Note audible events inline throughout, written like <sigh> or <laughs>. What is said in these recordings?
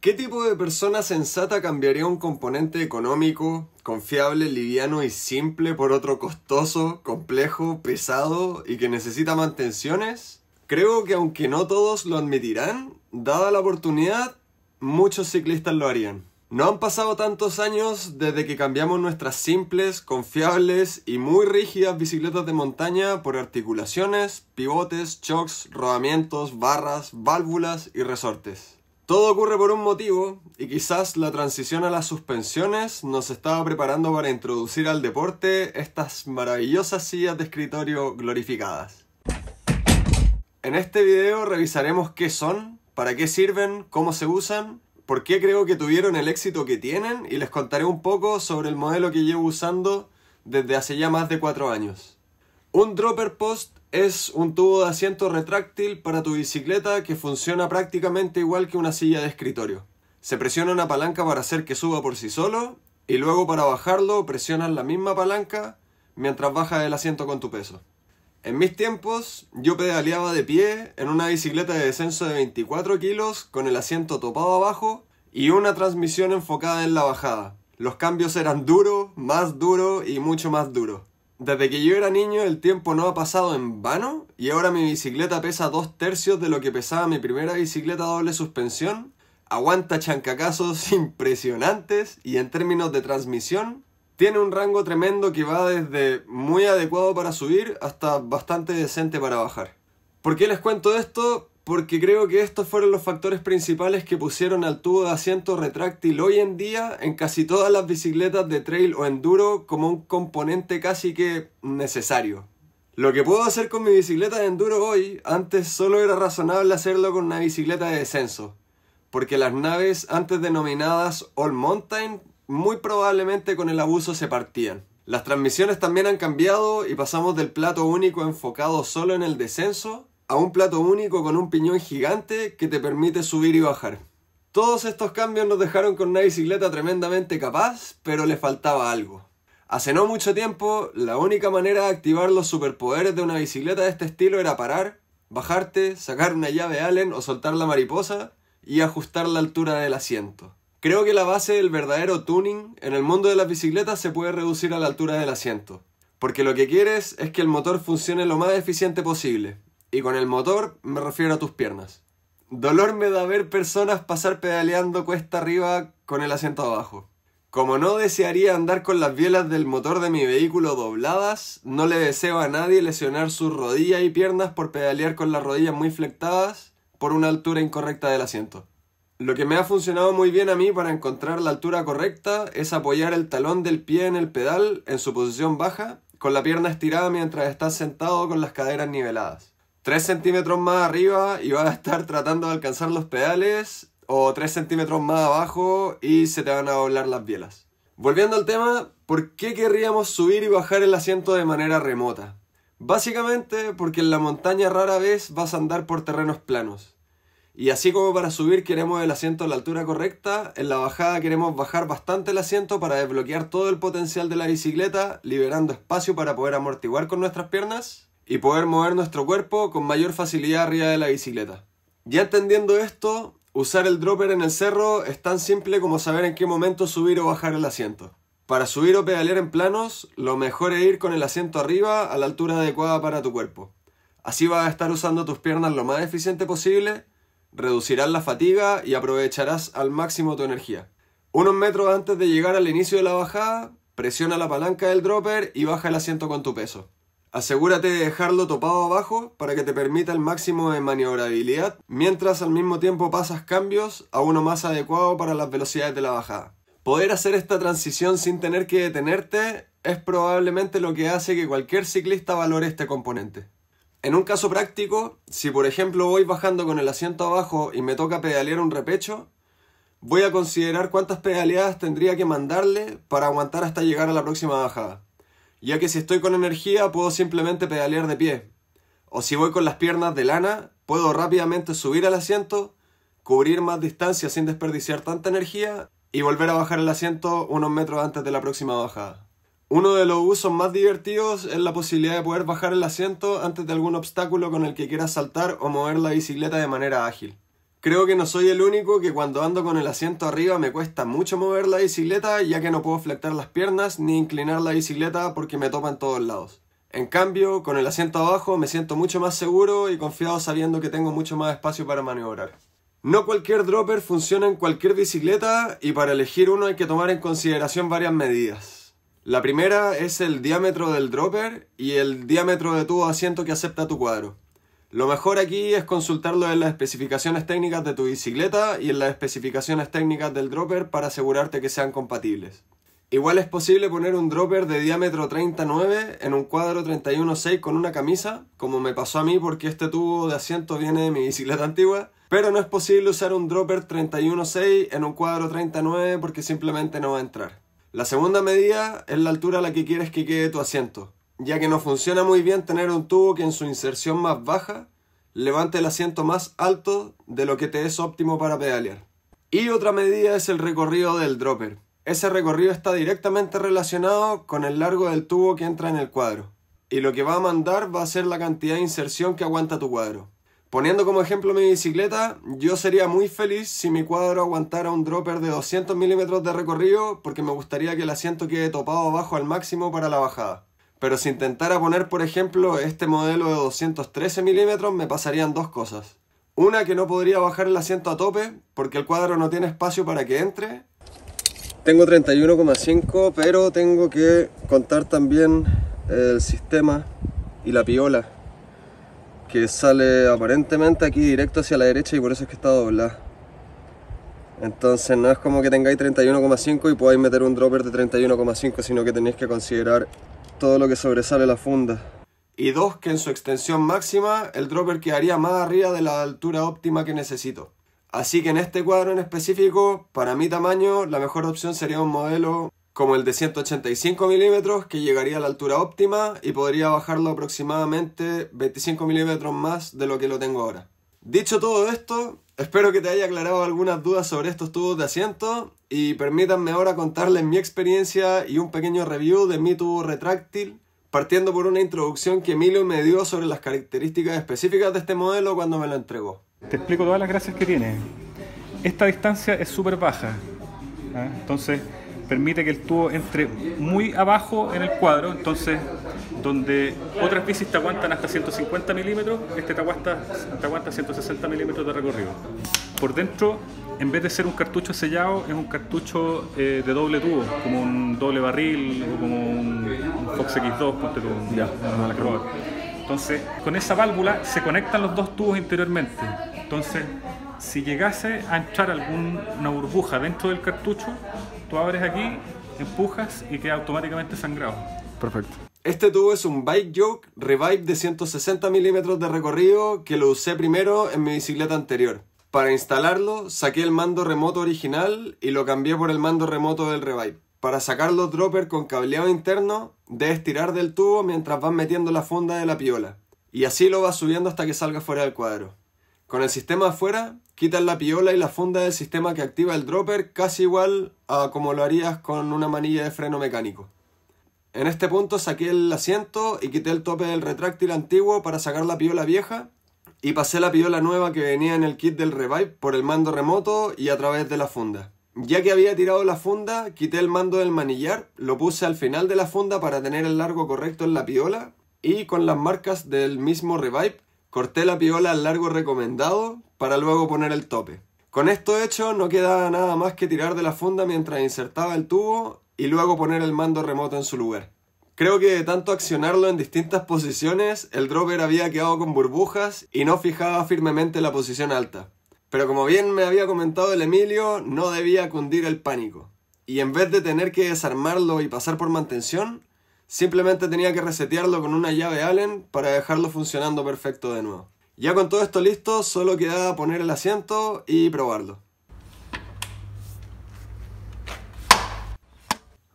¿Qué tipo de persona sensata cambiaría un componente económico, confiable, liviano y simple por otro costoso, complejo, pesado y que necesita mantenciones? Creo que aunque no todos lo admitirán, dada la oportunidad, muchos ciclistas lo harían. No han pasado tantos años desde que cambiamos nuestras simples, confiables y muy rígidas bicicletas de montaña por articulaciones, pivotes, shocks, rodamientos, barras, válvulas y resortes. Todo ocurre por un motivo y quizás la transición a las suspensiones nos estaba preparando para introducir al deporte estas maravillosas sillas de escritorio glorificadas. En este video revisaremos qué son, para qué sirven, cómo se usan, por qué creo que tuvieron el éxito que tienen y les contaré un poco sobre el modelo que llevo usando desde hace ya más de 4 años. Un dropper post es un tubo de asiento retráctil para tu bicicleta que funciona prácticamente igual que una silla de escritorio. Se presiona una palanca para hacer que suba por sí solo y luego para bajarlo presionas la misma palanca mientras bajas el asiento con tu peso. En mis tiempos, yo pedaleaba de pie en una bicicleta de descenso de 24 kilos con el asiento topado abajo y una transmisión enfocada en la bajada. Los cambios eran duro, más duro y mucho más duro. Desde que yo era niño el tiempo no ha pasado en vano y ahora mi bicicleta pesa dos tercios de lo que pesaba mi primera bicicleta doble suspensión, aguanta chancacazos <laughs> impresionantes y en términos de transmisión tiene un rango tremendo que va desde muy adecuado para subir hasta bastante decente para bajar. ¿Por qué les cuento esto? porque creo que estos fueron los factores principales que pusieron al tubo de asiento retráctil hoy en día en casi todas las bicicletas de trail o enduro como un componente casi que necesario. Lo que puedo hacer con mi bicicleta de enduro hoy, antes solo era razonable hacerlo con una bicicleta de descenso, porque las naves antes denominadas All Mountain muy probablemente con el abuso se partían. Las transmisiones también han cambiado y pasamos del plato único enfocado solo en el descenso a un plato único con un piñón gigante que te permite subir y bajar. Todos estos cambios nos dejaron con una bicicleta tremendamente capaz, pero le faltaba algo. Hace no mucho tiempo, la única manera de activar los superpoderes de una bicicleta de este estilo era parar, bajarte, sacar una llave Allen o soltar la mariposa y ajustar la altura del asiento. Creo que la base del verdadero tuning en el mundo de las bicicletas se puede reducir a la altura del asiento, porque lo que quieres es que el motor funcione lo más eficiente posible, y con el motor me refiero a tus piernas. Dolor me da ver personas pasar pedaleando cuesta arriba con el asiento abajo. Como no desearía andar con las bielas del motor de mi vehículo dobladas, no le deseo a nadie lesionar sus rodillas y piernas por pedalear con las rodillas muy flectadas por una altura incorrecta del asiento. Lo que me ha funcionado muy bien a mí para encontrar la altura correcta es apoyar el talón del pie en el pedal en su posición baja, con la pierna estirada mientras estás sentado con las caderas niveladas. 3 centímetros más arriba y vas a estar tratando de alcanzar los pedales o 3 centímetros más abajo y se te van a doblar las bielas. Volviendo al tema, ¿por qué querríamos subir y bajar el asiento de manera remota? Básicamente porque en la montaña rara vez vas a andar por terrenos planos. Y así como para subir queremos el asiento a la altura correcta, en la bajada queremos bajar bastante el asiento para desbloquear todo el potencial de la bicicleta, liberando espacio para poder amortiguar con nuestras piernas y poder mover nuestro cuerpo con mayor facilidad arriba de la bicicleta. Ya entendiendo esto, usar el dropper en el cerro es tan simple como saber en qué momento subir o bajar el asiento. Para subir o pedalear en planos, lo mejor es ir con el asiento arriba a la altura adecuada para tu cuerpo. Así vas a estar usando tus piernas lo más eficiente posible, reducirás la fatiga y aprovecharás al máximo tu energía. Unos metros antes de llegar al inicio de la bajada, presiona la palanca del dropper y baja el asiento con tu peso. Asegúrate de dejarlo topado abajo para que te permita el máximo de maniobrabilidad, mientras al mismo tiempo pasas cambios a uno más adecuado para las velocidades de la bajada. Poder hacer esta transición sin tener que detenerte es probablemente lo que hace que cualquier ciclista valore este componente. En un caso práctico, si por ejemplo voy bajando con el asiento abajo y me toca pedalear un repecho, voy a considerar cuántas pedaleadas tendría que mandarle para aguantar hasta llegar a la próxima bajada ya que si estoy con energía puedo simplemente pedalear de pie, o si voy con las piernas de lana, puedo rápidamente subir al asiento, cubrir más distancia sin desperdiciar tanta energía y volver a bajar el asiento unos metros antes de la próxima bajada. Uno de los usos más divertidos es la posibilidad de poder bajar el asiento antes de algún obstáculo con el que quieras saltar o mover la bicicleta de manera ágil. Creo que no soy el único que cuando ando con el asiento arriba me cuesta mucho mover la bicicleta ya que no puedo flectar las piernas ni inclinar la bicicleta porque me topa en todos lados. En cambio, con el asiento abajo me siento mucho más seguro y confiado sabiendo que tengo mucho más espacio para maniobrar. No cualquier dropper funciona en cualquier bicicleta y para elegir uno hay que tomar en consideración varias medidas. La primera es el diámetro del dropper y el diámetro de tu asiento que acepta tu cuadro. Lo mejor aquí es consultarlo en las especificaciones técnicas de tu bicicleta y en las especificaciones técnicas del dropper para asegurarte que sean compatibles. Igual es posible poner un dropper de diámetro 39 en un cuadro 31.6 con una camisa, como me pasó a mí porque este tubo de asiento viene de mi bicicleta antigua, pero no es posible usar un dropper 31.6 en un cuadro 39 porque simplemente no va a entrar. La segunda medida es la altura a la que quieres que quede tu asiento ya que no funciona muy bien tener un tubo que en su inserción más baja levante el asiento más alto de lo que te es óptimo para pedalear. Y otra medida es el recorrido del dropper. Ese recorrido está directamente relacionado con el largo del tubo que entra en el cuadro. Y lo que va a mandar va a ser la cantidad de inserción que aguanta tu cuadro. Poniendo como ejemplo mi bicicleta, yo sería muy feliz si mi cuadro aguantara un dropper de 200 milímetros de recorrido porque me gustaría que el asiento quede topado abajo al máximo para la bajada. Pero si intentara poner, por ejemplo, este modelo de 213 milímetros, me pasarían dos cosas. Una, que no podría bajar el asiento a tope, porque el cuadro no tiene espacio para que entre. Tengo 31,5, pero tengo que contar también eh, el sistema y la piola, que sale aparentemente aquí directo hacia la derecha y por eso es que está doblada. Entonces no es como que tengáis 31,5 y podáis meter un dropper de 31,5, sino que tenéis que considerar todo lo que sobresale la funda. Y dos, que en su extensión máxima el dropper quedaría más arriba de la altura óptima que necesito. Así que en este cuadro en específico, para mi tamaño, la mejor opción sería un modelo como el de 185 milímetros que llegaría a la altura óptima y podría bajarlo aproximadamente 25 milímetros más de lo que lo tengo ahora. Dicho todo esto, Espero que te haya aclarado algunas dudas sobre estos tubos de asiento y permítanme ahora contarles mi experiencia y un pequeño review de mi tubo retráctil, partiendo por una introducción que Emilio me dio sobre las características específicas de este modelo cuando me lo entregó. Te explico todas las gracias que tiene. Esta distancia es súper baja, ¿ah? entonces permite que el tubo entre muy abajo en el cuadro, entonces donde otras bicis te aguantan hasta 150 milímetros, este te aguanta, te aguanta 160 milímetros de recorrido. Por dentro, en vez de ser un cartucho sellado, es un cartucho eh, de doble tubo, como un doble barril o como un, Fox X2, Entonces, con esa válvula se conectan los dos tubos interiormente. Entonces, si llegase a entrar alguna burbuja dentro del cartucho, tú abres aquí, empujas y queda automáticamente sangrado. Perfecto. Este tubo es un Bike Joke Revive de 160 mm de recorrido que lo usé primero en mi bicicleta anterior. Para instalarlo, saqué el mando remoto original y lo cambié por el mando remoto del Revive. Para sacar los dropper con cableado interno, debes tirar del tubo mientras vas metiendo la funda de la piola. Y así lo vas subiendo hasta que salga fuera del cuadro. Con el sistema afuera, quitas la piola y la funda del sistema que activa el dropper casi igual a como lo harías con una manilla de freno mecánico. En este punto saqué el asiento y quité el tope del retráctil antiguo para sacar la piola vieja y pasé la piola nueva que venía en el kit del Revive por el mando remoto y a través de la funda. Ya que había tirado la funda, quité el mando del manillar, lo puse al final de la funda para tener el largo correcto en la piola y con las marcas del mismo Revive corté la piola al largo recomendado para luego poner el tope. Con esto hecho no quedaba nada más que tirar de la funda mientras insertaba el tubo y luego poner el mando remoto en su lugar. Creo que de tanto accionarlo en distintas posiciones, el dropper había quedado con burbujas y no fijaba firmemente la posición alta. Pero como bien me había comentado el Emilio, no debía cundir el pánico. Y en vez de tener que desarmarlo y pasar por mantención, simplemente tenía que resetearlo con una llave Allen para dejarlo funcionando perfecto de nuevo. Ya con todo esto listo, solo quedaba poner el asiento y probarlo.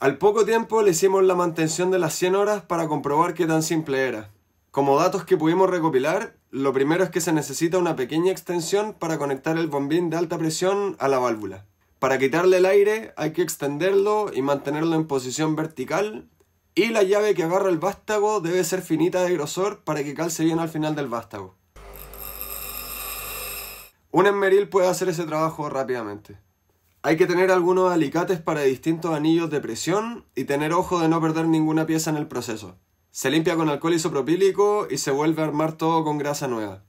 Al poco tiempo le hicimos la mantención de las 100 horas para comprobar qué tan simple era. Como datos que pudimos recopilar, lo primero es que se necesita una pequeña extensión para conectar el bombín de alta presión a la válvula. Para quitarle el aire hay que extenderlo y mantenerlo en posición vertical y la llave que agarra el vástago debe ser finita de grosor para que calce bien al final del vástago. Un esmeril puede hacer ese trabajo rápidamente. Hay que tener algunos alicates para distintos anillos de presión y tener ojo de no perder ninguna pieza en el proceso. Se limpia con alcohol isopropílico y se vuelve a armar todo con grasa nueva.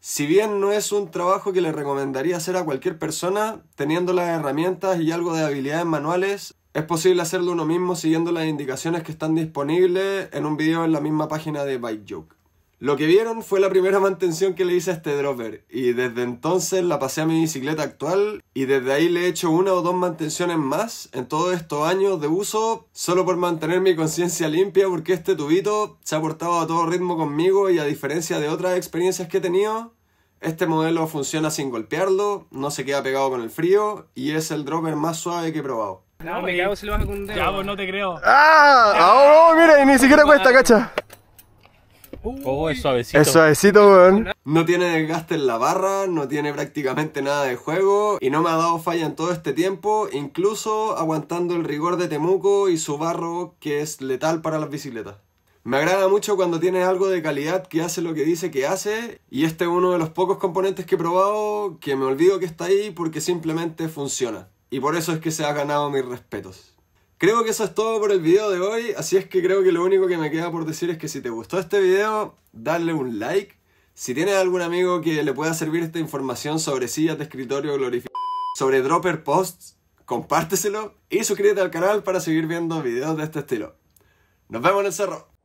Si bien no es un trabajo que le recomendaría hacer a cualquier persona, teniendo las herramientas y algo de habilidades manuales, es posible hacerlo uno mismo siguiendo las indicaciones que están disponibles en un video en la misma página de Joke. Lo que vieron fue la primera mantención que le hice a este dropper y desde entonces la pasé a mi bicicleta actual y desde ahí le he hecho una o dos mantenciones más en todos estos años de uso solo por mantener mi conciencia limpia porque este tubito se ha portado a todo ritmo conmigo y a diferencia de otras experiencias que he tenido, este modelo funciona sin golpearlo, no se queda pegado con el frío y es el dropper más suave que he probado. No, me cago si lo vas pues, no te creo. ¡Ah! Oh, mira, y ni siquiera cuesta, cacha. Oh, es suavecito. Es suavecito, weón. No tiene desgaste en la barra, no tiene prácticamente nada de juego y no me ha dado falla en todo este tiempo, incluso aguantando el rigor de Temuco y su barro que es letal para las bicicletas. Me agrada mucho cuando tiene algo de calidad que hace lo que dice que hace y este es uno de los pocos componentes que he probado que me olvido que está ahí porque simplemente funciona. Y por eso es que se ha ganado mis respetos. Creo que eso es todo por el video de hoy, así es que creo que lo único que me queda por decir es que si te gustó este video, dale un like. Si tienes algún amigo que le pueda servir esta información sobre sillas de escritorio glorificadas, sobre dropper posts, compárteselo y suscríbete al canal para seguir viendo videos de este estilo. Nos vemos en el cerro.